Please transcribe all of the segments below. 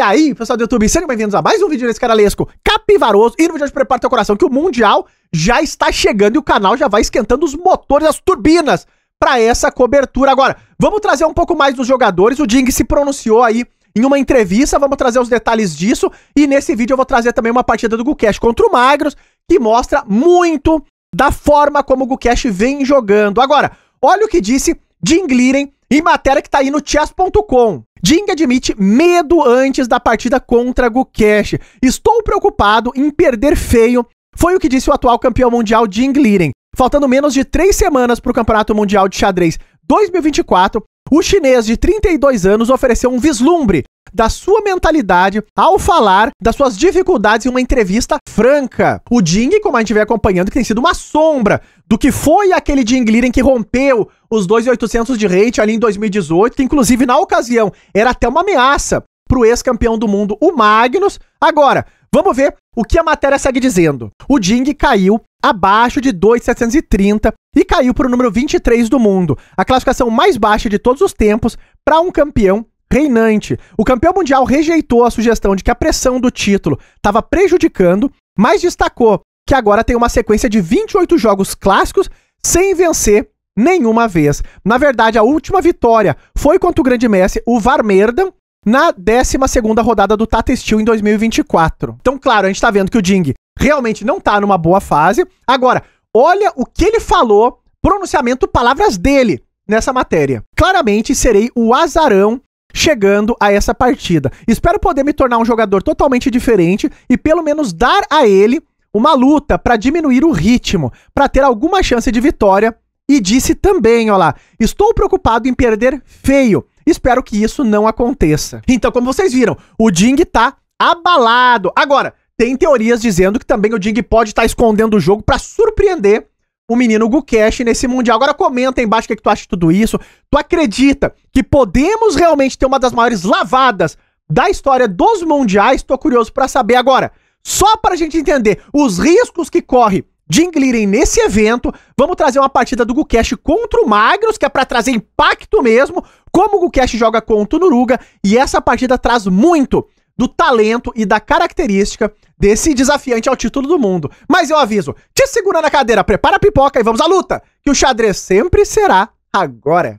E aí, pessoal do YouTube, sejam bem-vindos a mais um vídeo desse caralesco capivaroso e no vídeo de Prepara Teu Coração, que o Mundial já está chegando e o canal já vai esquentando os motores, as turbinas para essa cobertura. Agora, vamos trazer um pouco mais dos jogadores, o Ding se pronunciou aí em uma entrevista, vamos trazer os detalhes disso e nesse vídeo eu vou trazer também uma partida do Gucash contra o Magros, que mostra muito da forma como o Gucash vem jogando. Agora, olha o que disse Ding Liren em matéria que tá aí no chess.com. Ding admite medo antes da partida contra Gukesh. Estou preocupado em perder feio, foi o que disse o atual campeão mundial Ding Liren. Faltando menos de três semanas para o Campeonato Mundial de Xadrez 2024, o chinês de 32 anos ofereceu um vislumbre da sua mentalidade ao falar das suas dificuldades em uma entrevista franca. O Ding, como a gente vem acompanhando, que tem sido uma sombra do que foi aquele Jing Liren que rompeu os 2.800 de rate ali em 2018, que inclusive na ocasião era até uma ameaça para o ex-campeão do mundo, o Magnus. Agora, vamos ver o que a matéria segue dizendo. O Ding caiu abaixo de 2,730 e caiu para o número 23 do mundo, a classificação mais baixa de todos os tempos para um campeão reinante. O campeão mundial rejeitou a sugestão de que a pressão do título estava prejudicando, mas destacou que agora tem uma sequência de 28 jogos clássicos sem vencer nenhuma vez. Na verdade, a última vitória foi contra o grande Messi, o Varmerdam na 12 rodada do Tata Steel em 2024. Então, claro, a gente tá vendo que o Ding realmente não tá numa boa fase. Agora, olha o que ele falou, pronunciamento, palavras dele nessa matéria. Claramente serei o azarão chegando a essa partida. Espero poder me tornar um jogador totalmente diferente e pelo menos dar a ele uma luta para diminuir o ritmo, para ter alguma chance de vitória. E disse também, olha lá, estou preocupado em perder feio Espero que isso não aconteça. Então, como vocês viram, o Ding tá abalado. Agora, tem teorias dizendo que também o Ding pode estar tá escondendo o jogo para surpreender o menino Gukesh nesse Mundial. Agora comenta aí embaixo o que, é que tu acha de tudo isso. Tu acredita que podemos realmente ter uma das maiores lavadas da história dos Mundiais? Tô curioso para saber agora. Só pra gente entender os riscos que corre Ding Liren nesse evento, vamos trazer uma partida do Gukesh contra o Magnus, que é para trazer impacto mesmo, como o Gucast joga contra o Nuruga, e essa partida traz muito do talento e da característica desse desafiante ao título do mundo. Mas eu aviso, te segura na cadeira, prepara a pipoca e vamos à luta, que o xadrez sempre será agora.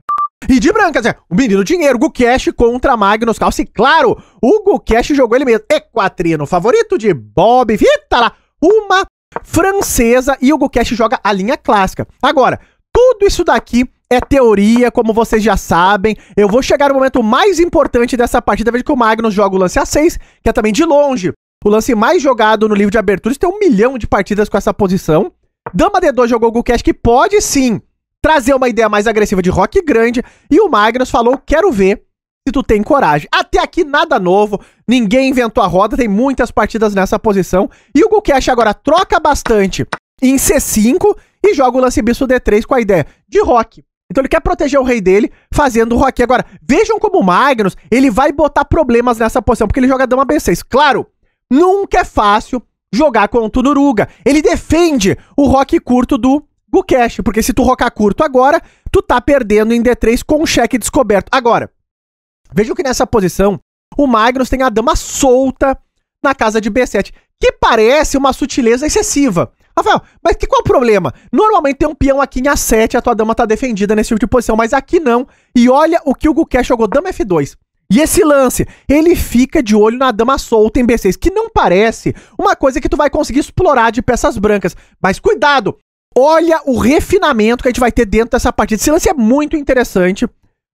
E de brancas, é o menino dinheiro, Gukesh contra Magnus Carlsen. Claro, o Gukesh jogou ele mesmo. Equatrino, favorito de Bob Vitala, uma francesa, e o Gukesh joga a linha clássica. Agora, tudo isso daqui é teoria, como vocês já sabem. Eu vou chegar no momento mais importante dessa partida, veja que o Magnus joga o lance a 6, que é também de longe o lance mais jogado no livro de aberturas. Tem um milhão de partidas com essa posição. Dama D2 jogou o Gukesh, que pode sim trazer uma ideia mais agressiva de rock grande. E o Magnus falou, quero ver se tu tem coragem. Até aqui nada novo, ninguém inventou a roda, tem muitas partidas nessa posição. E o Gukesh agora troca bastante em C5 e joga o lance bispo D3 com a ideia de rock. Então ele quer proteger o rei dele fazendo rock. Agora, vejam como o Magnus, ele vai botar problemas nessa posição, porque ele joga dama B6. Claro, nunca é fácil jogar contra o Nuruga. Ele defende o rock curto do Gukesh, porque se tu rocar curto agora, tu tá perdendo em D3 com um cheque descoberto. Agora, vejam que nessa posição, o Magnus tem a dama solta na casa de B7, que parece uma sutileza excessiva. Rafael, mas que qual é o problema? Normalmente tem um peão aqui em A7 a tua dama tá defendida nesse tipo de posição, mas aqui não. E olha o que o Guquet jogou dama F2. E esse lance, ele fica de olho na dama solta em B6, que não parece uma coisa que tu vai conseguir explorar de peças brancas. Mas cuidado, olha o refinamento que a gente vai ter dentro dessa partida. Esse lance é muito interessante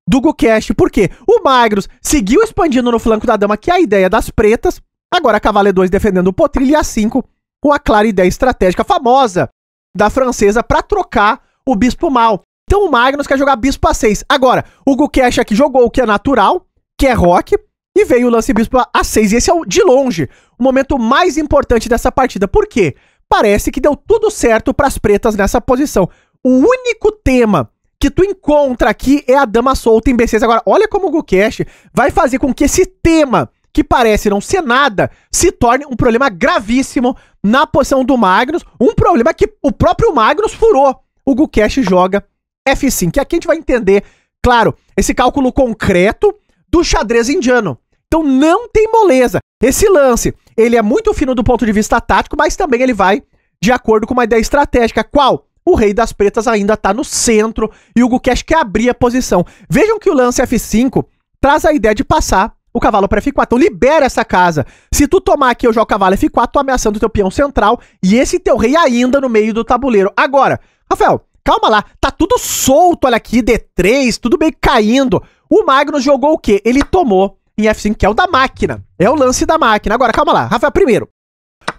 do Por porque o Magros seguiu expandindo no flanco da dama, que é a ideia das pretas. Agora a cavalo E2 defendendo o potrilho e A5 com a clara ideia estratégica famosa da francesa para trocar o bispo mal. Então o Magnus quer jogar bispo a 6. Agora, o Gukesh aqui jogou o que é natural, que é rock, e veio o lance bispo a 6. E esse é, o, de longe, o momento mais importante dessa partida. Por quê? Parece que deu tudo certo para as pretas nessa posição. O único tema que tu encontra aqui é a dama solta em B6. Agora, olha como o Gukesh vai fazer com que esse tema que parece não ser nada, se torne um problema gravíssimo na posição do Magnus. Um problema que o próprio Magnus furou. O Gukesh joga F5. E aqui a gente vai entender, claro, esse cálculo concreto do xadrez indiano. Então não tem moleza. Esse lance, ele é muito fino do ponto de vista tático, mas também ele vai de acordo com uma ideia estratégica. Qual? O rei das pretas ainda está no centro e o Gukesh quer abrir a posição. Vejam que o lance F5 traz a ideia de passar o cavalo para F4. Então libera essa casa. Se tu tomar aqui, eu jogo cavalo F4, tô ameaçando o teu peão central e esse teu rei ainda no meio do tabuleiro. Agora, Rafael, calma lá. Tá tudo solto, olha aqui, D3, tudo bem caindo. O Magnus jogou o quê? Ele tomou em F5, que é o da máquina. É o lance da máquina. Agora, calma lá. Rafael, primeiro,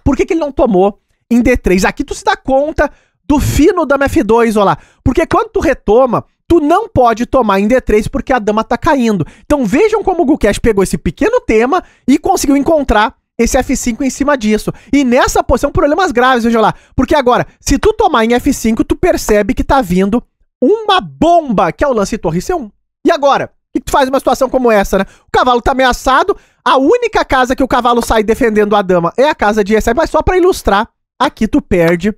por que, que ele não tomou em D3? Aqui tu se dá conta do fino da F2, olha lá. Porque quando tu retoma, tu não pode tomar em D3 porque a dama tá caindo. Então vejam como o Gukesh pegou esse pequeno tema e conseguiu encontrar esse F5 em cima disso. E nessa posição, problemas graves, veja lá. Porque agora, se tu tomar em F5, tu percebe que tá vindo uma bomba, que é o lance torre C1. E agora? O que tu faz numa situação como essa, né? O cavalo tá ameaçado, a única casa que o cavalo sai defendendo a dama é a casa de E7, mas só para ilustrar, aqui tu perde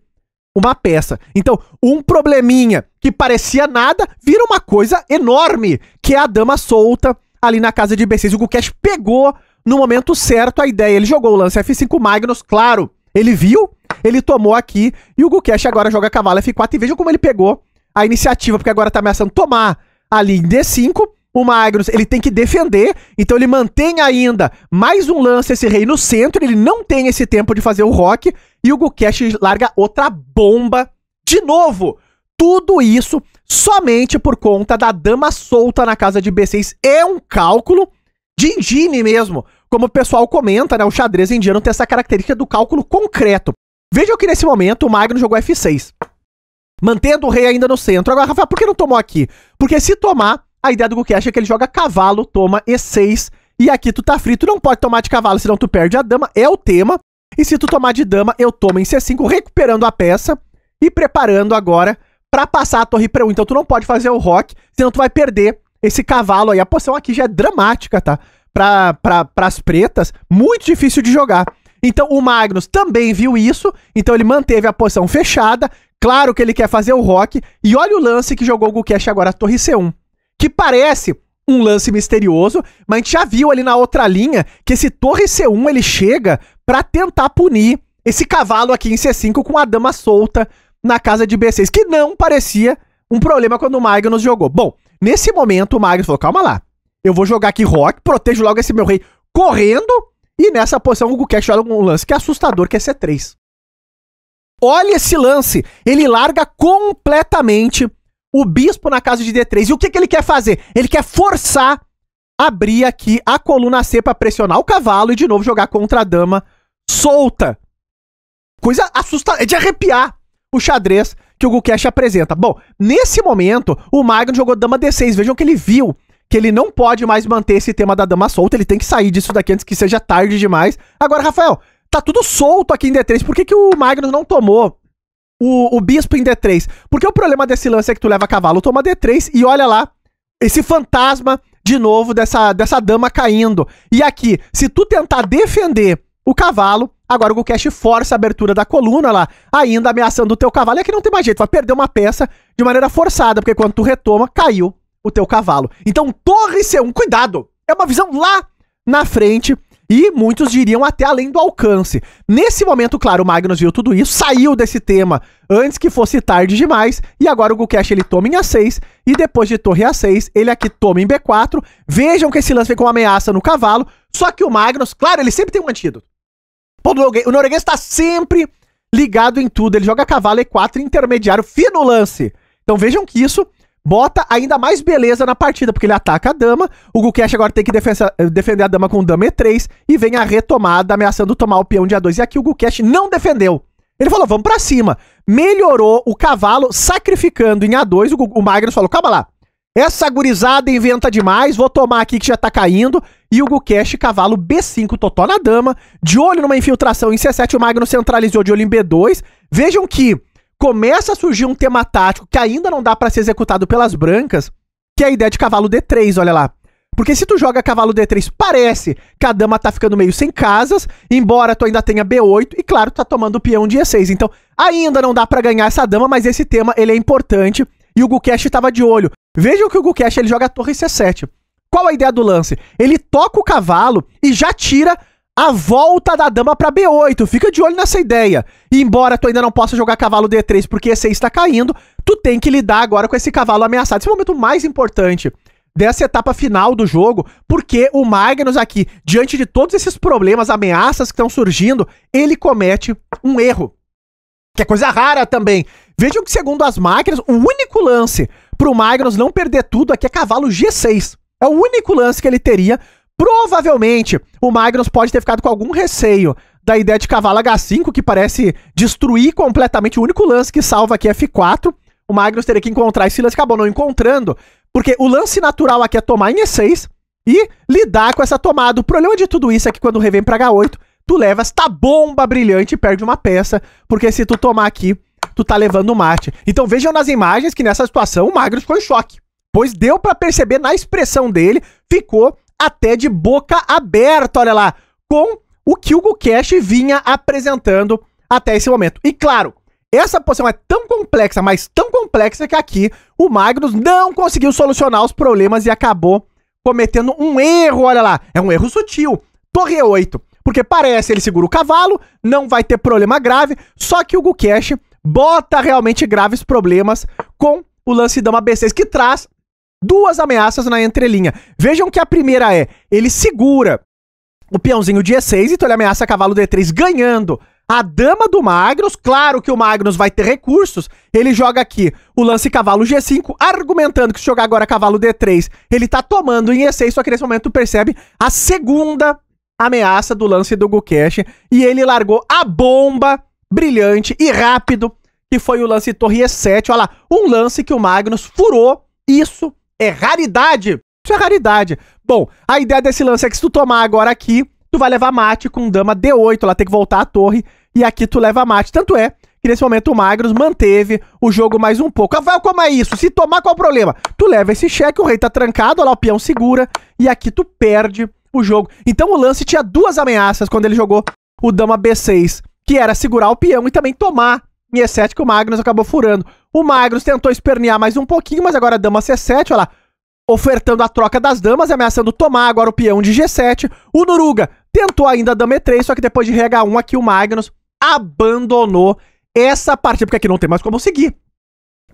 uma peça. Então, um probleminha que parecia nada vira uma coisa enorme, que é a dama solta ali na casa de B6. O Gukesh pegou no momento certo a ideia. Ele jogou o lance F5 Magnus, claro, ele viu, ele tomou aqui, e o Gukesh agora joga cavalo F4 e vejam como ele pegou a iniciativa, porque agora tá ameaçando tomar ali em D5 o Magnus, ele tem que defender, então ele mantém ainda mais um lance esse rei no centro, ele não tem esse tempo de fazer o rock, e o Gukesh larga outra bomba de novo. Tudo isso somente por conta da dama solta na casa de B6. É um cálculo de engine mesmo. Como o pessoal comenta, né, o xadrez indiano tem essa característica do cálculo concreto. Vejam que nesse momento o Magnus jogou F6. Mantendo o rei ainda no centro. Agora, Rafael, por que não tomou aqui? Porque se tomar, a ideia do Gukesh é que ele joga cavalo, toma E6, e aqui tu tá frito, não pode tomar de cavalo, senão tu perde a dama, é o tema. E se tu tomar de dama, eu tomo em C5, recuperando a peça e preparando agora para passar a torre pra 1. Então tu não pode fazer o rock, senão tu vai perder esse cavalo aí. A poção aqui já é dramática, tá? Pra, pra, pras pretas, muito difícil de jogar. Então o Magnus também viu isso, então ele manteve a poção fechada. Claro que ele quer fazer o rock. E olha o lance que jogou o Gukesh agora, a torre C1 que parece um lance misterioso, mas a gente já viu ali na outra linha que esse Torre C1 ele chega para tentar punir esse cavalo aqui em C5 com a dama solta na casa de B6, que não parecia um problema quando o Magnus jogou. Bom, nesse momento o Magnus falou: calma lá, eu vou jogar aqui rock, protejo logo esse meu rei correndo, e nessa posição o Gukesh olha um lance que é assustador, que é C3. Olha esse lance, ele larga completamente o bispo na casa de D3. E o que, que ele quer fazer? Ele quer forçar abrir aqui a coluna C para pressionar o cavalo e de novo jogar contra a dama solta. Coisa assustadora, é de arrepiar o xadrez que o Gukesh apresenta. Bom, nesse momento, o Magnus jogou dama D6. Vejam que ele viu que ele não pode mais manter esse tema da dama solta, ele tem que sair disso daqui antes que seja tarde demais. Agora, Rafael, tá tudo solto aqui em D3, por que, que o Magnus não tomou o, o bispo em D3. Porque o problema desse lance é que tu leva cavalo, toma D3 e olha lá, esse fantasma de novo dessa, dessa dama caindo. E aqui, se tu tentar defender o cavalo, agora o Gucash força a abertura da coluna lá, ainda ameaçando o teu cavalo. É que não tem mais jeito, vai perder uma peça de maneira forçada, porque quando tu retoma, caiu o teu cavalo. Então, torre C1, é cuidado! É uma visão lá na frente e muitos diriam até além do alcance. Nesse momento, claro, o Magnus viu tudo isso, saiu desse tema antes que fosse tarde demais, e agora o Gucash ele toma em A6, e depois de torre A6, ele aqui toma em B4. Vejam que esse lance vem com uma ameaça no cavalo, só que o Magnus, claro, ele sempre tem um antídoto. O norueguês está sempre ligado em tudo, ele joga cavalo E4 intermediário, fino lance. Então vejam que isso bota ainda mais beleza na partida, porque ele ataca a dama, o Gukesh agora tem que eh, defender a dama com dama E3, e vem a retomada ameaçando tomar o peão de A2, e aqui o Gukesh não defendeu. Ele falou, vamos para cima. Melhorou o cavalo, sacrificando em A2, o, o Magnus falou, calma lá, essa gurizada inventa demais, vou tomar aqui que já tá caindo. E o Gukesh, cavalo B5, totó na dama. De olho numa infiltração em C7, o Magno centralizou de olho em B2. Vejam que começa a surgir um tema tático que ainda não dá para ser executado pelas brancas, que é a ideia de cavalo D3, olha lá. Porque se tu joga cavalo D3, parece que a dama tá ficando meio sem casas, embora tu ainda tenha B8, e claro, tu tá tomando o peão de E6. Então, ainda não dá para ganhar essa dama, mas esse tema, ele é importante, e o Gukesh tava de olho. Vejam que o Gukesh, ele joga a torre C7. Qual a ideia do lance? Ele toca o cavalo e já tira a volta da dama para B8. Fica de olho nessa ideia. E embora tu ainda não possa jogar cavalo D3 porque E6 está caindo, tu tem que lidar agora com esse cavalo ameaçado. Esse é o momento mais importante dessa etapa final do jogo, porque o Magnus aqui, diante de todos esses problemas, ameaças que estão surgindo, ele comete um erro. Que é coisa rara também. Vejam que, segundo as máquinas, o único lance pro Magnus não perder tudo aqui é cavalo G6. É o único lance que ele teria Provavelmente o Magnus pode ter ficado com algum receio da ideia de cavalo H5, que parece destruir completamente o único lance que salva aqui F4. O Magnus teria que encontrar esse lance, acabou não encontrando, porque o lance natural aqui é tomar em E6 e lidar com essa tomada. O problema de tudo isso é que quando o vem pra H8, tu leva esta tá bomba brilhante e perde uma peça, porque se tu tomar aqui, tu tá levando o mate. Então vejam nas imagens que nessa situação o Magnus ficou em choque, pois deu para perceber na expressão dele, ficou até de boca aberta, olha lá, com o que o Cash vinha apresentando até esse momento. E claro, essa posição é tão complexa, mas tão complexa que aqui o Magnus não conseguiu solucionar os problemas e acabou cometendo um erro, olha lá. É um erro sutil. Torre 8. Porque parece, ele segura o cavalo, não vai ter problema grave, só que o Gukesh bota realmente graves problemas com o lance dama B6, que traz duas ameaças na entrelinha. Vejam que a primeira é: ele segura o peãozinho de E6, então ele ameaça cavalo D3 ganhando a dama do Magnus. Claro que o Magnus vai ter recursos. Ele joga aqui o lance cavalo G5, argumentando que se jogar agora cavalo D3, ele tá tomando em E6, só que nesse momento percebe a segunda ameaça do lance do Gukesh. E ele largou a bomba brilhante e rápido, que foi o lance torre E7. Olha lá, um lance que o Magnus furou isso é raridade. Isso é raridade. Bom, a ideia desse lance é que se tu tomar agora aqui, tu vai levar mate com dama D8, ela tem que voltar à torre, e aqui tu leva mate. Tanto é que nesse momento o Magnus manteve o jogo mais um pouco. Rafael, como é isso? Se tomar, qual é o problema? Tu leva esse cheque, o rei tá trancado, olha lá o peão segura, e aqui tu perde o jogo. Então o lance tinha duas ameaças quando ele jogou o dama B6, que era segurar o peão e também tomar em E7 que o Magnus acabou furando. O Magnus tentou espernear mais um pouquinho, mas agora a dama C7, olha lá. Ofertando a troca das damas, ameaçando tomar agora o peão de G7. O Nuruga tentou ainda a dama E3, só que depois de RH1 aqui o Magnus abandonou essa partida, porque aqui não tem mais como seguir.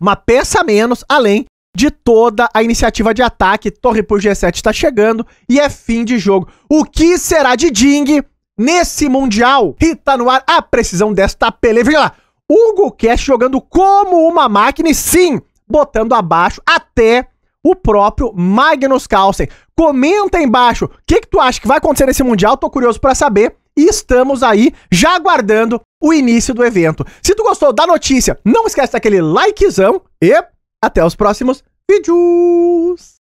Uma peça menos, além de toda a iniciativa de ataque. Torre por G7 está chegando e é fim de jogo. O que será de Ding nesse Mundial? Rita no ar a precisão desta pele. Veja lá, Hugo Cash jogando como uma máquina e sim, botando abaixo até o próprio Magnus Carlsen. Comenta aí embaixo o que, que tu acha que vai acontecer nesse Mundial, tô curioso para saber. E estamos aí já aguardando o início do evento. Se tu gostou da notícia, não esquece daquele likezão e até os próximos vídeos!